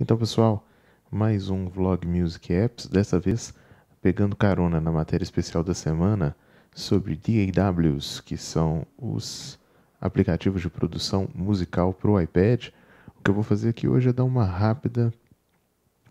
Então, pessoal, mais um Vlog Music Apps, dessa vez pegando carona na matéria especial da semana sobre DAWs, que são os aplicativos de produção musical para o iPad. O que eu vou fazer aqui hoje é dar uma rápida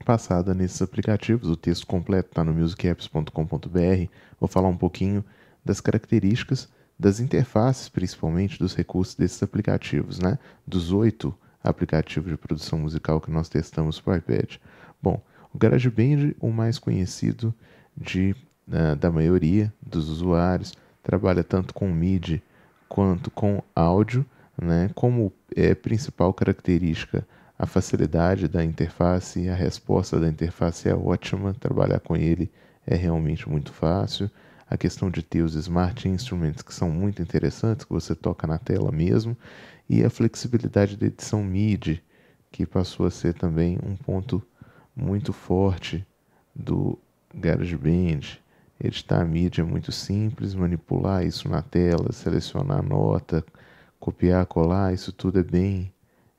passada nesses aplicativos. O texto completo está no musicapps.com.br. Vou falar um pouquinho das características das interfaces, principalmente dos recursos desses aplicativos, né? Dos oito aplicativos aplicativo de produção musical que nós testamos para o iPad. Bom, o GarageBand, o mais conhecido de, uh, da maioria dos usuários, trabalha tanto com MIDI quanto com áudio, né? como é principal característica a facilidade da interface, e a resposta da interface é ótima, trabalhar com ele é realmente muito fácil. A questão de ter os smart instruments que são muito interessantes, que você toca na tela mesmo, e a flexibilidade da edição MIDI, que passou a ser também um ponto muito forte do GarageBand. Editar a MIDI é muito simples, manipular isso na tela, selecionar a nota, copiar, colar, isso tudo é bem,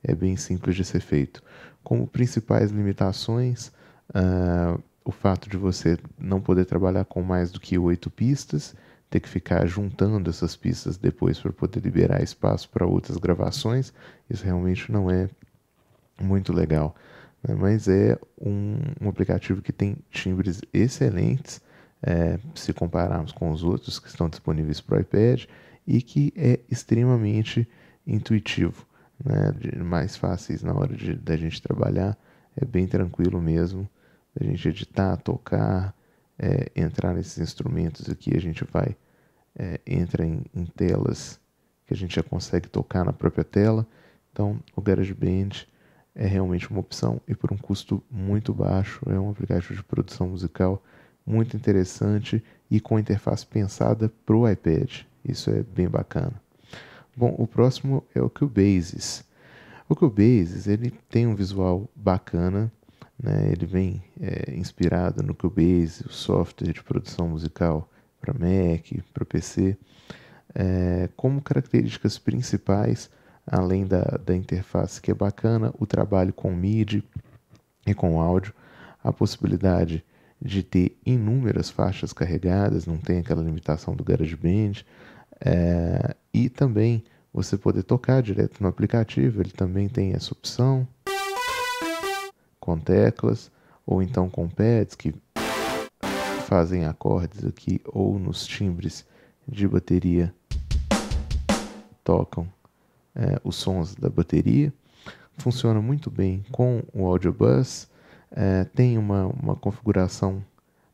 é bem simples de ser feito. Como principais limitações, uh, o fato de você não poder trabalhar com mais do que oito pistas ter que ficar juntando essas pistas depois para poder liberar espaço para outras gravações, isso realmente não é muito legal. Né? Mas é um, um, aplicativo que tem timbres excelentes é, se compararmos com os outros que estão disponíveis para o iPad e que é extremamente intuitivo, né? De, mais fáceis na hora da gente trabalhar, é bem tranquilo mesmo, da gente editar, tocar, é, entrar nesses instrumentos aqui, a gente vai é, entra em, em, telas que a gente já consegue tocar na própria tela. Então, o GarageBand é realmente uma opção e por um custo muito baixo. É um aplicativo de produção musical muito interessante e com interface pensada para o iPad. Isso é bem bacana. Bom, o próximo é o Cubases. O Cubases ele tem um visual bacana, né? Ele vem é, inspirado no Cubase, o software de produção musical para Mac, para PC, é, como características principais, além da, da interface que é bacana, o trabalho com MIDI e com áudio, a possibilidade de ter inúmeras faixas carregadas, não tem aquela limitação do GarageBand, é, e também você poder tocar direto no aplicativo, ele também tem essa opção, com teclas ou então com pads que fazem acordes aqui ou nos timbres de bateria tocam é, os sons da bateria. Funciona muito bem com o Audio Bus, é, tem uma, uma configuração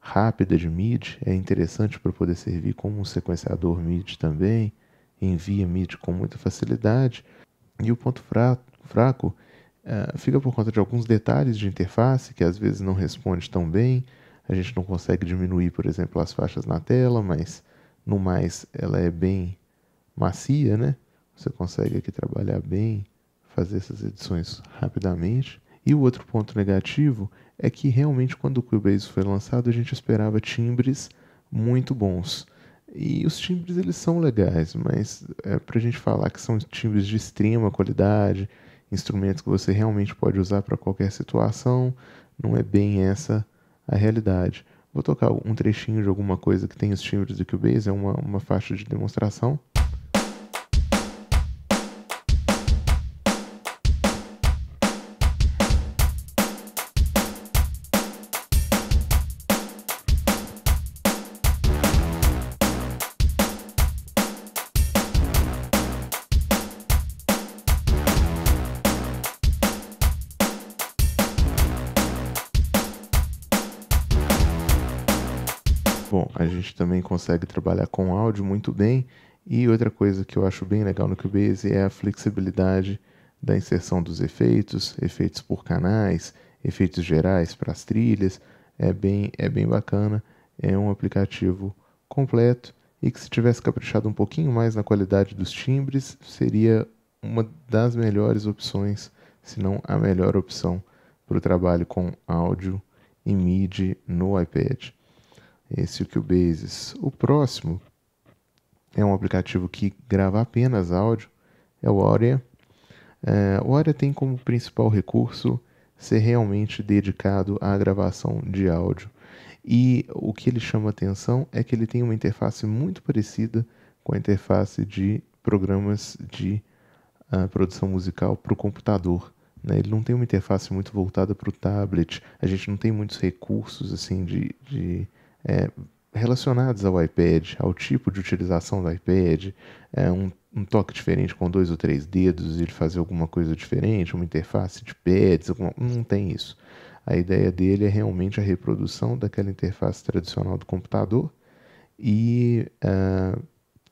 rápida de MIDI, é interessante para poder servir como um sequenciador MIDI também, envia MIDI com muita facilidade. E o ponto fraco ah, fica por conta de alguns detalhes de interface que às vezes não responde tão bem. A gente não consegue diminuir, por exemplo, as faixas na tela, mas no mais ela é bem macia, né? Você consegue aqui trabalhar bem, fazer essas edições rapidamente. E o outro ponto negativo é que realmente quando o Cubase foi lançado a gente esperava timbres muito bons. E os timbres eles são legais, mas é, para a gente falar que são timbres de extrema qualidade, instrumento que você realmente pode usar para qualquer situação, não é bem essa a realidade. Vou tocar um trechinho de alguma coisa que tem os timbres do Cubase, é uma, uma faixa de demonstração. consegue trabalhar com áudio muito bem. E outra coisa que eu acho bem legal no Cubase é a flexibilidade da inserção dos efeitos, efeitos por canais, efeitos gerais para as trilhas. É bem, é bem bacana, é um aplicativo completo e que se tivesse caprichado um pouquinho mais na qualidade dos timbres, seria uma das melhores opções, se não a melhor opção para o trabalho com áudio e MIDI no iPad esse o Cubase. O próximo é um aplicativo que grava apenas áudio, é o Aurea. É, o Aurea tem como principal recurso ser realmente dedicado à gravação de áudio. E o que ele chama atenção é que ele tem uma interface muito parecida com a interface de programas de uh, produção musical para o computador. Né? Ele não tem uma interface muito voltada para o tablet, a gente não tem muitos recursos assim de, de é, relacionados ao iPad, ao tipo de utilização do iPad, é, um, um, toque diferente com dois ou três dedos, ele fazer alguma coisa diferente, uma interface de pads, alguma, não tem isso. A ideia dele é realmente a reprodução daquela interface tradicional do computador e uh,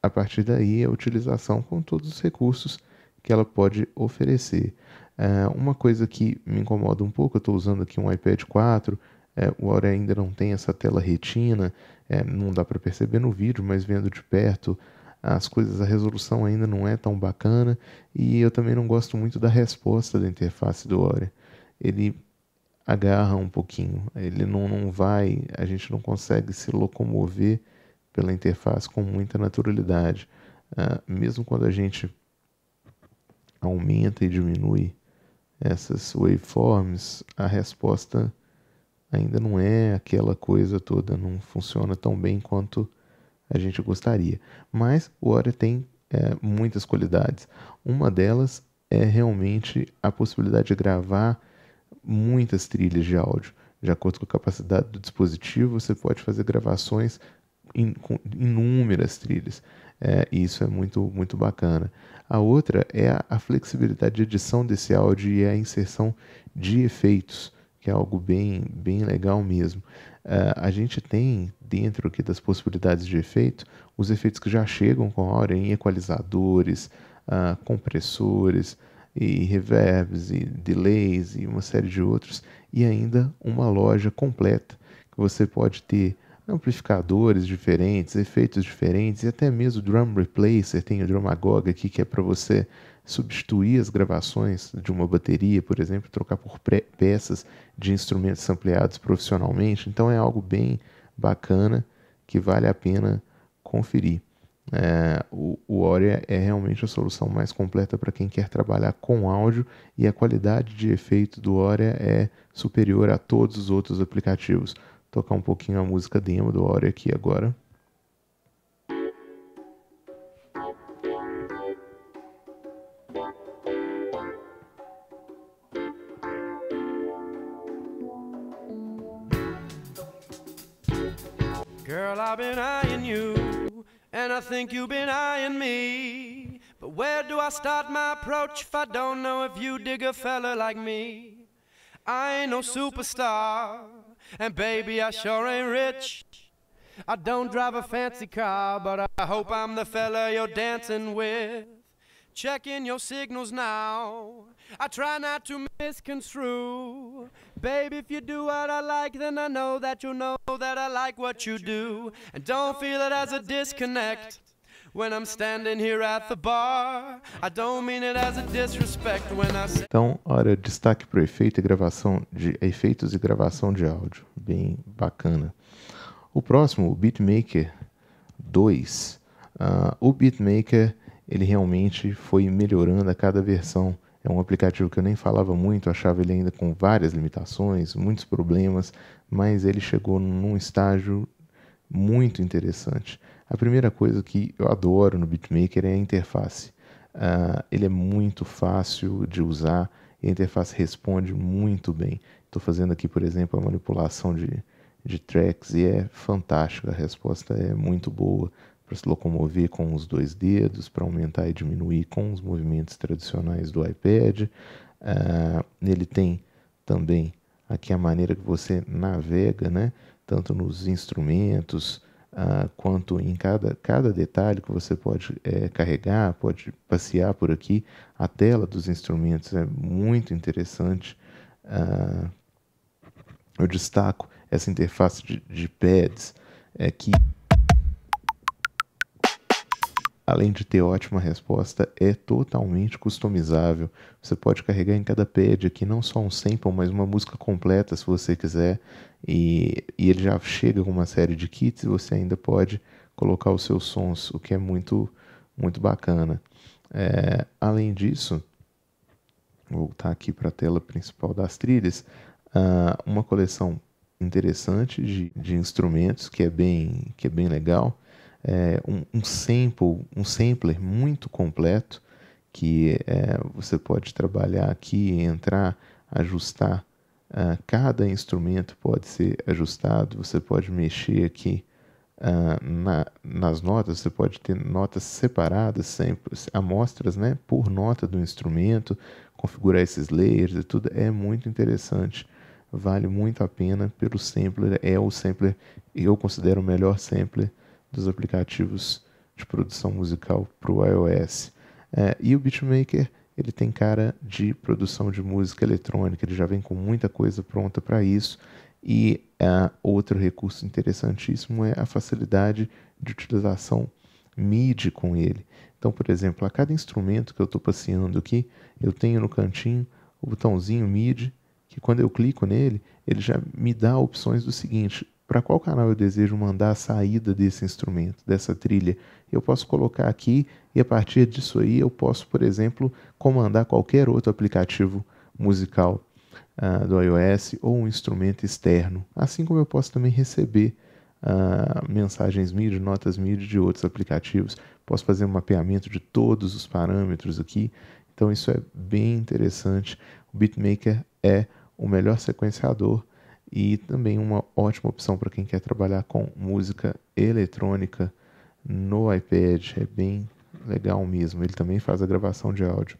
a partir daí a utilização com todos os recursos que ela pode oferecer. Uh, uma coisa que me incomoda um pouco, eu estou usando aqui um iPad 4, é, o Aurea ainda não tem essa tela retina, é, não dá para perceber no vídeo, mas vendo de perto as coisas, a resolução ainda não é tão bacana e eu também não gosto muito da resposta da interface do Aurea. Ele agarra um pouquinho, ele não, não vai, a gente não consegue se locomover pela interface com muita naturalidade. Ah, mesmo quando a gente aumenta e diminui essas waveforms, a resposta ainda não é aquela coisa toda, não funciona tão bem quanto a gente gostaria. Mas o Aura tem é, muitas qualidades. Uma delas é realmente a possibilidade de gravar muitas trilhas de áudio. De acordo com a capacidade do dispositivo, você pode fazer gravações in, com inúmeras trilhas. É, e isso é muito, muito bacana. A outra é a, a flexibilidade de edição desse áudio e a inserção de efeitos que é algo bem, bem legal mesmo. Uh, a gente tem dentro aqui das possibilidades de efeito os efeitos que já chegam com a hora em equalizadores, uh, compressores e reverbs e delays e uma série de outros e ainda uma loja completa que você pode ter amplificadores diferentes, efeitos diferentes e até mesmo drum replacer, tem o Drumagog aqui que é para você substituir as gravações de uma bateria, por exemplo, trocar por peças de instrumentos ampliados profissionalmente. Então é algo bem bacana que vale a pena conferir. É, o, Orea Aurea é realmente a solução mais completa para quem quer trabalhar com áudio e a qualidade de efeito do Aurea é superior a todos os outros aplicativos. Vou tocar um pouquinho a música demo do Aurea aqui agora. think you've been eyeing me. But where do I start my approach if I don't know if you dig a fella like me? I ain't no superstar, and baby, I sure ain't rich. I don't drive a fancy car, but I hope I'm the fella you're dancing with. Checking your signals now. I try not to misconstrue. Babe, if you do what I like, then I know that you'll know that I like what you do. And don't feel it as a disconnect. Então, olha, destaque para efeito e gravação de efeitos e gravação de áudio, bem bacana. O próximo, o Beatmaker 2. Uh, ah, o Beatmaker ele realmente foi melhorando a cada versão. É um aplicativo que eu nem falava muito, achava ele ainda com várias limitações, muitos problemas, mas ele chegou num estágio muito interessante. A primeira coisa que eu adoro no BeatMaker é a interface. Uh, ele é muito fácil de usar e a interface responde muito bem. Estou fazendo aqui, por exemplo, a manipulação de, de tracks e é fantástico. A resposta é muito boa para se locomover com os dois dedos, para aumentar e diminuir com os movimentos tradicionais do iPad. Uh, ele tem também aqui a maneira que você navega, né? tanto nos instrumentos, quanto em cada, cada detalhe que você pode é, carregar, pode passear por aqui. A tela dos instrumentos é muito interessante. Ah, eu destaco essa interface de, de pads é, que, além de ter ótima resposta, é totalmente customizável. Você pode carregar em cada pad aqui não só um sample, mas uma música completa se você quiser. E, e ele já chega com uma série de kits e você ainda pode colocar os seus sons, o que é muito, muito bacana. É, além disso, voltar aqui para a tela principal das trilhas, uh, uma coleção interessante de, de instrumentos que é bem, que é bem legal. É, um, um, sample, um sampler muito completo que é, você pode trabalhar aqui, entrar, ajustar Uh, cada instrumento pode ser ajustado, você pode mexer aqui uh, na, nas notas, você pode ter notas separadas, sempre, amostras né, por nota do instrumento, configurar esses layers e tudo, é muito interessante. Vale muito a pena pelo sampler, é o sampler, eu considero o melhor sampler dos aplicativos de produção musical para o iOS. Uh, e o BeatMaker ele tem cara de produção de música eletrônica, ele já vem com muita coisa pronta para isso. E uh, outro recurso interessantíssimo é a facilidade de utilização MIDI com ele. Então, por exemplo, a cada instrumento que eu estou passeando aqui, eu tenho no cantinho o botãozinho MIDI, que quando eu clico nele, ele já me dá opções do seguinte: para qual canal eu desejo mandar a saída desse instrumento, dessa trilha. Eu posso colocar aqui e a partir disso aí eu posso, por exemplo, comandar qualquer outro aplicativo musical uh, do iOS ou um instrumento externo. Assim como eu posso também receber uh, mensagens MIDI, notas MIDI de outros aplicativos. Posso fazer um mapeamento de todos os parâmetros aqui. Então isso é bem interessante. O BitMaker é o melhor sequenciador e também uma ótima opção para quem quer trabalhar com música eletrônica no iPad. É bem legal mesmo. Ele também faz a gravação de áudio.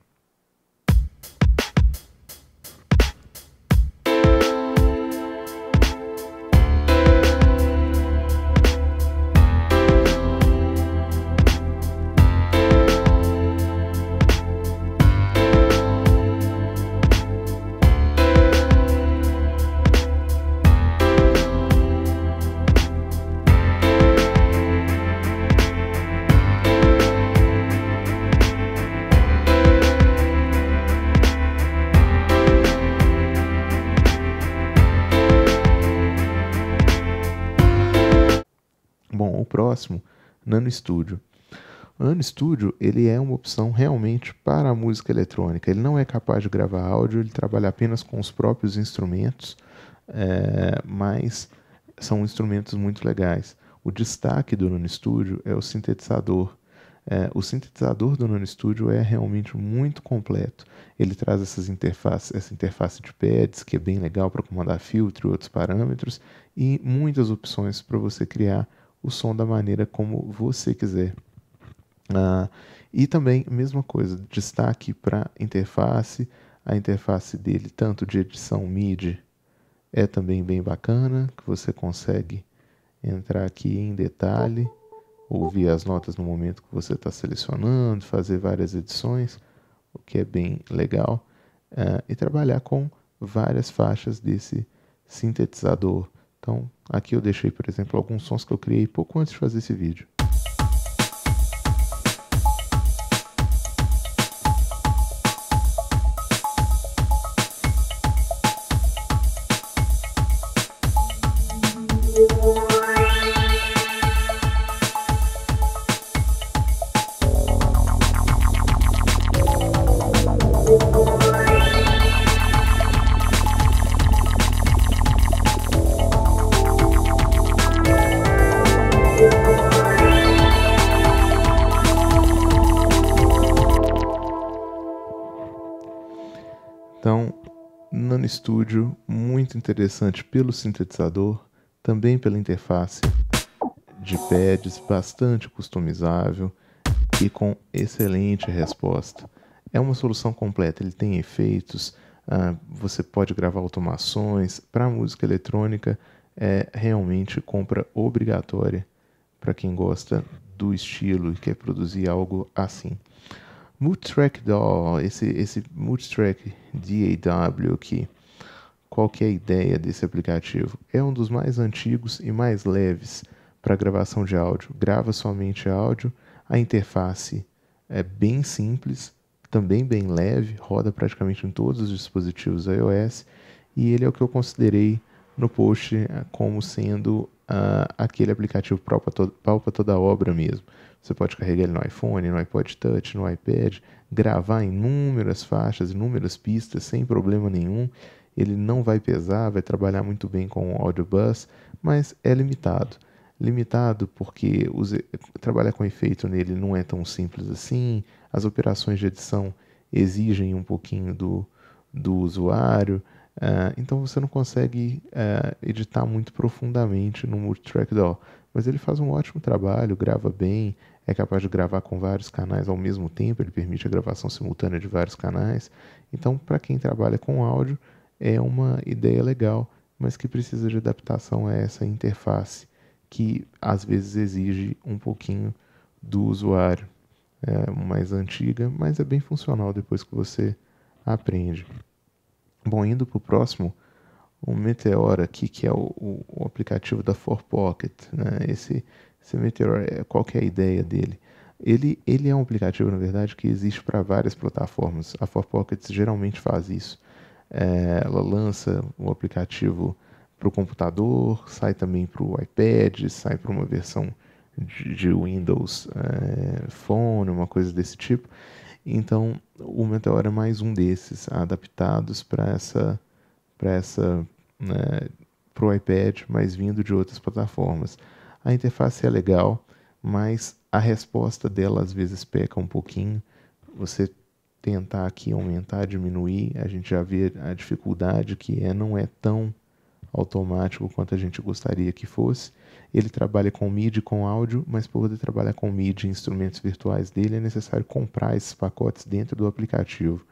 próximo, Nano Studio. O Nano Studio ele é uma opção realmente para a música eletrônica. Ele não é capaz de gravar áudio, ele trabalha apenas com os próprios instrumentos, é, mas são instrumentos muito legais. O destaque do Nano Studio é o sintetizador. É, o sintetizador do Nano Studio é realmente muito completo. Ele traz essas interfaces, essa interface de pads, que é bem legal para comandar filtro e outros parâmetros, e muitas opções para você criar o som da maneira como você quiser. Ah, e também, mesma coisa, destaque para interface, a interface dele, tanto de edição MIDI, é também bem bacana, que você consegue entrar aqui em detalhe, ouvir as notas no momento que você está selecionando, fazer várias edições, o que é bem legal, uh, e trabalhar com várias faixas desse sintetizador então, aqui eu deixei, por exemplo, alguns sons que eu criei pouco antes de fazer esse vídeo. Nano Studio, muito interessante pelo sintetizador, também pela interface de pads, bastante customizável e com excelente resposta. É uma solução completa, ele tem efeitos, uh, você pode gravar automações, para música eletrônica é realmente compra obrigatória para quem gosta do estilo e quer produzir algo assim. Multitrack DAW, esse, esse Multitrack DAW aqui, qual que é a ideia desse aplicativo? É um dos mais antigos e mais leves para gravação de áudio. Grava somente áudio, a interface é bem simples, também bem leve, roda praticamente em todos os dispositivos iOS e ele é o que eu considerei no post eh, como sendo uh, aquele aplicativo palpa, to toda a obra mesmo. Você pode carregar ele no iPhone, no iPod Touch, no iPad, gravar inúmeras faixas, inúmeras pistas sem problema nenhum. Ele não vai pesar, vai trabalhar muito bem com o Audio Bus, mas é limitado. Limitado porque trabalhar com efeito nele não é tão simples assim, as operações de edição exigem um pouquinho do, do usuário, uh, então você não consegue uh, editar muito profundamente no Multitrack DAW. Mas ele faz um ótimo trabalho, grava bem, é capaz de gravar com vários canais ao mesmo tempo, ele permite a gravação simultânea de vários canais. Então, para quem trabalha com áudio, é uma ideia legal, mas que precisa de adaptação a essa interface, que às vezes exige um pouquinho do usuário. É mais antiga, mas é bem funcional depois que você aprende. Bom, indo para o próximo, o Meteor aqui, que é o, o, o aplicativo da 4Pocket. Né? Esse Meteor, é, qual que é a ideia dele? Ele, ele é um aplicativo, na verdade, que existe para várias plataformas. A For pockets geralmente faz isso. É, ela lança o um aplicativo para o computador, sai também para o iPad, sai para uma versão de, de Windows é, Phone, uma coisa desse tipo. Então, o Meteor é mais um desses, adaptados para essa, para essa, né, para o iPad, mas vindo de outras plataformas. A interface é legal, mas a resposta dela às vezes peca um pouquinho. Você tentar aqui aumentar, diminuir, a gente já vê a dificuldade que é, não é tão automático quanto a gente gostaria que fosse. Ele trabalha com MIDI com áudio, mas para poder trabalhar com MIDI e instrumentos virtuais dele é necessário comprar esses pacotes dentro do aplicativo.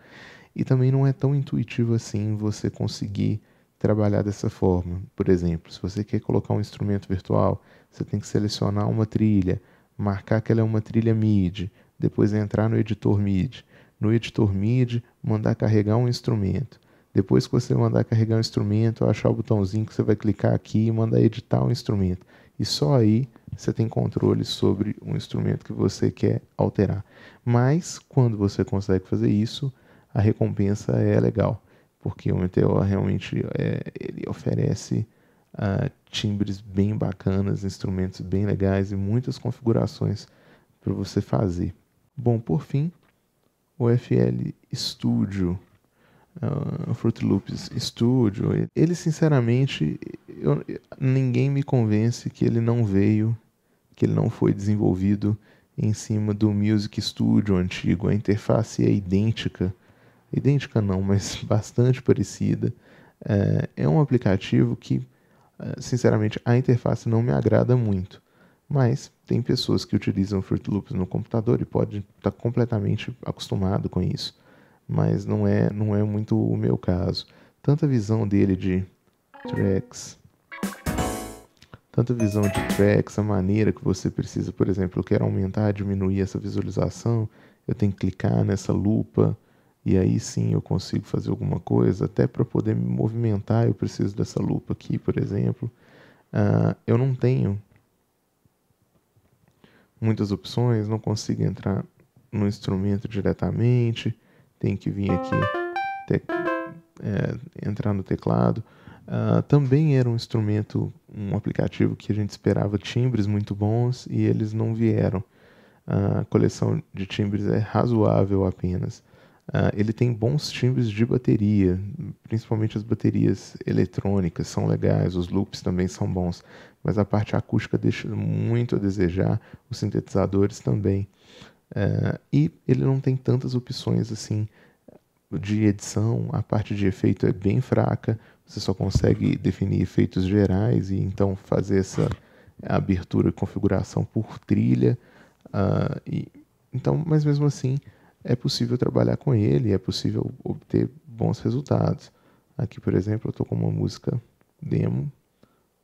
E também não é tão intuitivo assim você conseguir trabalhar dessa forma. Por exemplo, se você quer colocar um instrumento virtual, você tem que selecionar uma trilha, marcar que ela é uma trilha MIDI, depois entrar no editor MIDI. No editor MIDI, mandar carregar um instrumento. Depois que você mandar carregar um instrumento, achar o botãozinho que você vai clicar aqui e mandar editar o um instrumento. E só aí você tem controle sobre um instrumento que você quer alterar. Mas quando você consegue fazer isso, a recompensa é legal, porque o Meteor realmente é, ele oferece uh, timbres bem bacanas, instrumentos bem legais e muitas configurações para você fazer. Bom, por fim, o FL Studio, uh, é, Fruit Loops Studio, ele sinceramente, eu, ninguém me convence que ele não veio, que ele não foi desenvolvido em cima do Music Studio antigo. A interface é idêntica, idêntica não, mas bastante parecida. É, é um aplicativo que eh, sinceramente, a interface não me agrada muito. Mas tem pessoas que utilizam o Fruit Loops no computador e pode estar tá completamente acostumado com isso. Mas não é, não é muito o meu caso. Tanta visão dele de tracks. Tanta visão de tracks, a maneira que você precisa, por exemplo, eu quero aumentar, diminuir essa visualização, eu tenho que clicar nessa lupa. E aí sim eu consigo fazer alguma coisa, até para poder me movimentar, eu preciso dessa lupa aqui, por exemplo. Uh, eu não tenho muitas opções, não consigo entrar no instrumento diretamente, tem que vir aqui te, é, entrar no teclado. Uh, também era um instrumento, um aplicativo que a gente esperava timbres muito bons e eles não vieram. Uh, a coleção de timbres é razoável apenas. Uh, ele tem bons timbres de bateria, principalmente as baterias eletrônicas são legais, os loops também são bons, mas a parte acústica deixa muito a desejar, os sintetizadores também. Uh, e ele não tem tantas opções assim de edição, a parte de efeito é bem fraca, você só consegue definir efeitos gerais e então fazer essa abertura e configuração por trilha. Uh, e, então, mas mesmo assim, é possível trabalhar com ele, é possível obter bons resultados. Aqui, por exemplo, eu estou com uma música demo.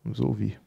Vamos ouvir.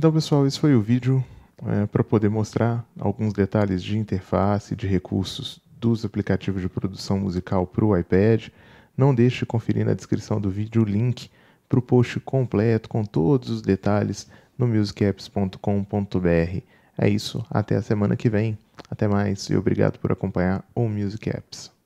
Então, pessoal, esse foi o vídeo é, para poder mostrar alguns detalhes de interface, de recursos dos aplicativos de produção musical para o iPad. Não deixe de conferir na descrição do vídeo o link para o post completo com todos os detalhes no musicapps.com.br. É isso, até a semana que vem. Até mais e obrigado por acompanhar o Music Apps.